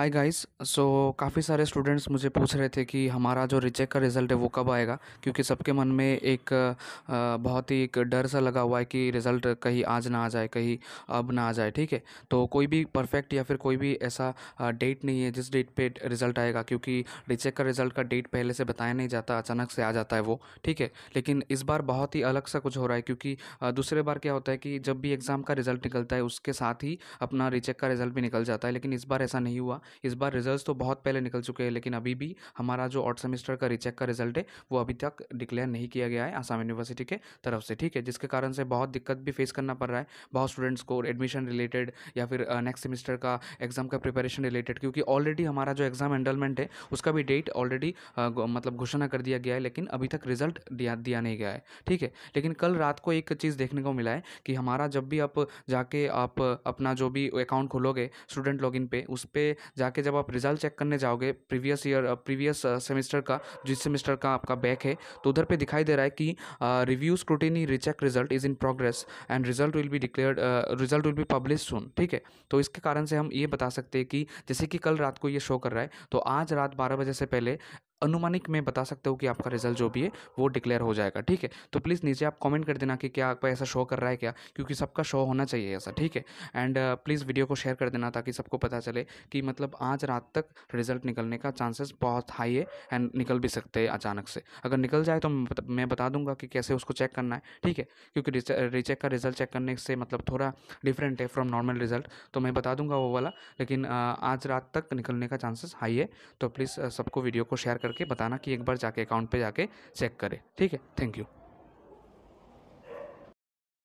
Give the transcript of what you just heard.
hi guys so काफ़ी सारे students मुझे पूछ रहे थे कि हमारा जो रिजेक्ट का रिज़ल्ट है वो कब आएगा क्योंकि सबके मन में एक बहुत ही एक डर सा लगा हुआ है कि रिज़ल्ट कहीं आज ना आ जाए कहीं अब ना आ जाए ठीक है तो कोई भी परफेक्ट या फिर कोई भी ऐसा डेट नहीं है जिस डेट पे रिज़ल्ट आएगा क्योंकि रिचेक का रिज़ल्ट का डेट पहले से बताया नहीं जाता अचानक से आ जाता है वो ठीक है लेकिन इस बार बहुत ही अलग सा कुछ हो रहा है क्योंकि दूसरे बार क्या होता है कि जब भी एग्ज़ाम का रिज़ल्ट निकलता है उसके साथ ही अपना रिचेक का रिज़ल्ट भी निकल जाता है लेकिन इस बार ऐसा नहीं हुआ इस बार रिजल्ट तो बहुत पहले निकल चुके हैं लेकिन अभी भी हमारा जो ऑट सेमेस्टर का रिचेक का रिजल्ट है वो अभी तक डिक्लेयर नहीं किया गया है आसाम यूनिवर्सिटी के तरफ से ठीक है जिसके कारण से बहुत दिक्कत भी फेस करना पड़ रहा है बहुत स्टूडेंट्स को एडमिशन रिलेटेड या फिर नेक्स्ट सेमेस्टर का एग्जाम का प्रिपरेशन रिलेटेड क्योंकि ऑलरेडी हमारा जो एग्जाम एंडलमेंट है उसका भी डेट ऑलरेडी मतलब घोषणा कर दिया गया है लेकिन अभी तक रिजल्ट दिया दिया नहीं गया है ठीक है लेकिन कल रात को एक चीज़ देखने को मिला है कि हमारा जब भी आप जाके आप अपना जो भी अकाउंट खोलोगे स्टूडेंट लॉगिन पे उस पर जाके जब आप रिजल्ट चेक करने जाओगे प्रीवियस ईयर प्रीवियस सेमेस्टर का जिस सेमेस्टर का आपका बैक है तो उधर पे दिखाई दे रहा है कि review scrutiny recheck result is in progress and result will be declare result will be publish soon ठीक है तो इसके कारण से हम ये बता सकते हैं कि जैसे कि कल रात को ये शो कर रहा है तो आज रात बारह बजे से पहले अनुमानिक में बता सकते हो कि आपका रिजल्ट जो भी है वो डिक्लेयर हो जाएगा ठीक है तो प्लीज़ नीचे आप कमेंट कर देना कि क्या आपका ऐसा शो कर रहा है क्या क्योंकि सबका शो होना चाहिए ऐसा ठीक है एंड प्लीज़ वीडियो को शेयर कर देना ताकि सबको पता चले कि मतलब आज रात तक रिजल्ट निकलने का चांसेस बहुत हाई है एंड निकल भी सकते हैं अचानक से अगर निकल जाए तो मैं बता दूंगा कि कैसे उसको चेक करना है ठीक है क्योंकि रिचेक का रिजल्ट चेक करने से मतलब थोड़ा डिफरेंट है फ्रॉम नॉर्मल रिजल्ट तो मैं बता दूंगा वो वाला लेकिन uh, आज रात तक निकलने का चांसेस हाई है तो प्लीज़ uh, सबको वीडियो को शेयर कर करके बताना कि एक बार जाके अकाउंट पे जाके चेक करें ठीक है थैंक यू